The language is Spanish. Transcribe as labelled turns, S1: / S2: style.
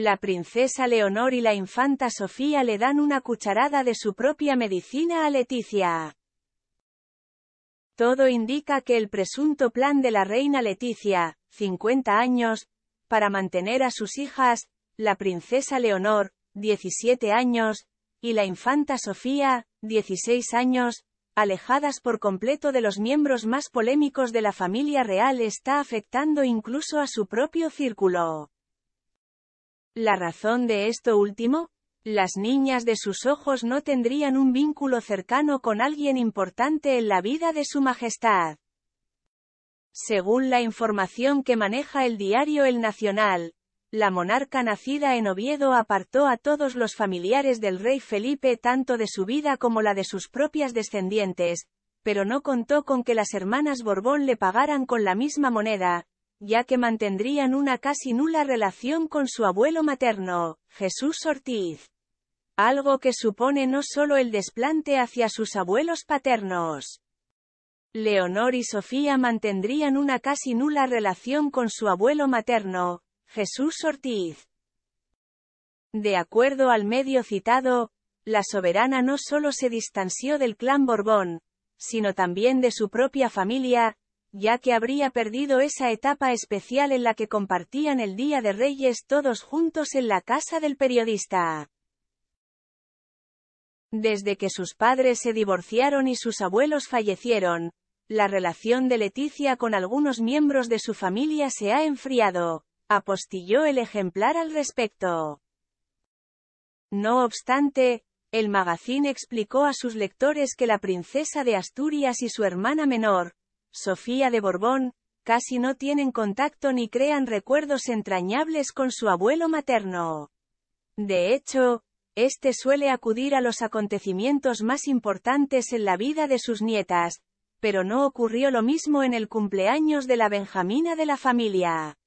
S1: La princesa Leonor y la infanta Sofía le dan una cucharada de su propia medicina a Leticia. Todo indica que el presunto plan de la reina Leticia, 50 años, para mantener a sus hijas, la princesa Leonor, 17 años, y la infanta Sofía, 16 años, alejadas por completo de los miembros más polémicos de la familia real está afectando incluso a su propio círculo. La razón de esto último, las niñas de sus ojos no tendrían un vínculo cercano con alguien importante en la vida de su majestad. Según la información que maneja el diario El Nacional, la monarca nacida en Oviedo apartó a todos los familiares del rey Felipe tanto de su vida como la de sus propias descendientes, pero no contó con que las hermanas Borbón le pagaran con la misma moneda, ya que mantendrían una casi nula relación con su abuelo materno, Jesús Ortiz. Algo que supone no solo el desplante hacia sus abuelos paternos. Leonor y Sofía mantendrían una casi nula relación con su abuelo materno, Jesús Ortiz. De acuerdo al medio citado, la soberana no solo se distanció del clan Borbón, sino también de su propia familia, ya que habría perdido esa etapa especial en la que compartían el Día de Reyes todos juntos en la casa del periodista. Desde que sus padres se divorciaron y sus abuelos fallecieron, la relación de Leticia con algunos miembros de su familia se ha enfriado, apostilló el ejemplar al respecto. No obstante, el magazine explicó a sus lectores que la princesa de Asturias y su hermana menor, Sofía de Borbón, casi no tienen contacto ni crean recuerdos entrañables con su abuelo materno. De hecho, este suele acudir a los acontecimientos más importantes en la vida de sus nietas, pero no ocurrió lo mismo en el cumpleaños de la Benjamina de la familia.